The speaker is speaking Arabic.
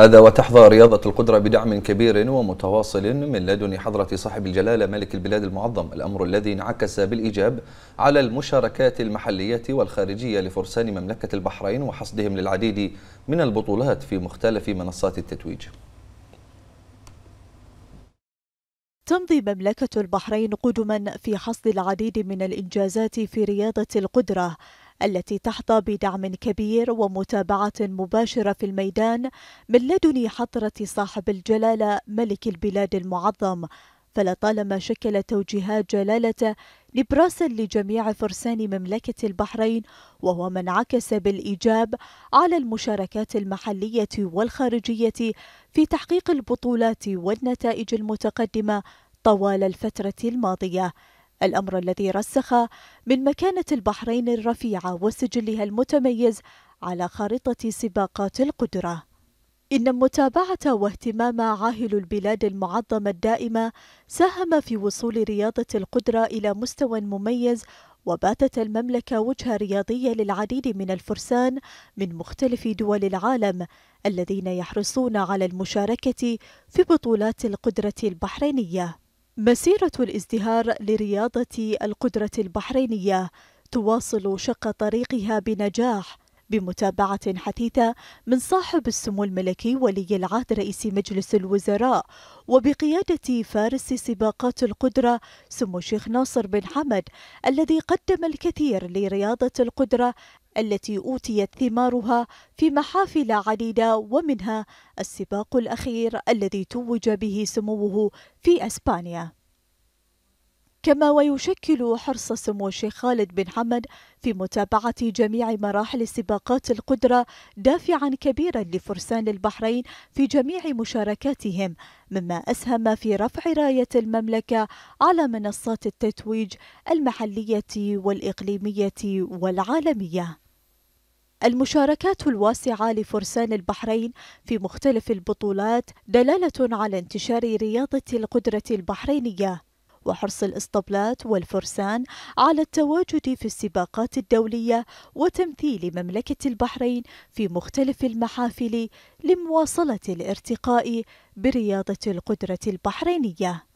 هذا وتحظى رياضة القدرة بدعم كبير ومتواصل من لدن حضرة صاحب الجلالة ملك البلاد المعظم الأمر الذي انعكس بالإيجاب على المشاركات المحلية والخارجية لفرسان مملكة البحرين وحصدهم للعديد من البطولات في مختلف منصات التتويج تمضي مملكة البحرين قدما في حصد العديد من الإنجازات في رياضة القدرة التي تحظى بدعم كبير ومتابعة مباشرة في الميدان من لدن حضرة صاحب الجلالة ملك البلاد المعظم فلطالما شكل توجيهات جلالته نبراسا لجميع فرسان مملكة البحرين وهو ما انعكس بالإيجاب على المشاركات المحلية والخارجية في تحقيق البطولات والنتائج المتقدمة طوال الفترة الماضية الأمر الذي رسخ من مكانة البحرين الرفيعة وسجلها المتميز على خارطة سباقات القدرة إن متابعة واهتمام عاهل البلاد المعظمة الدائمة ساهم في وصول رياضة القدرة إلى مستوى مميز وباتت المملكة وجهة رياضية للعديد من الفرسان من مختلف دول العالم الذين يحرصون على المشاركة في بطولات القدرة البحرينية مسيرة الازدهار لرياضة القدرة البحرينية تواصل شق طريقها بنجاح بمتابعة حثيثة من صاحب السمو الملكي ولي العهد رئيس مجلس الوزراء وبقيادة فارس سباقات القدرة سمو الشيخ ناصر بن حمد الذي قدم الكثير لرياضة القدرة التي أوتيت ثمارها في محافل عديدة ومنها السباق الأخير الذي توج به سموه في أسبانيا كما ويشكل حرص سمو الشيخ خالد بن حمد في متابعة جميع مراحل سباقات القدرة دافعا كبيرا لفرسان البحرين في جميع مشاركاتهم مما أسهم في رفع راية المملكة على منصات التتويج المحلية والإقليمية والعالمية المشاركات الواسعة لفرسان البحرين في مختلف البطولات دلالة على انتشار رياضة القدرة البحرينية وحرص الاسطبلات والفرسان على التواجد في السباقات الدولية وتمثيل مملكة البحرين في مختلف المحافل لمواصلة الارتقاء برياضة القدرة البحرينية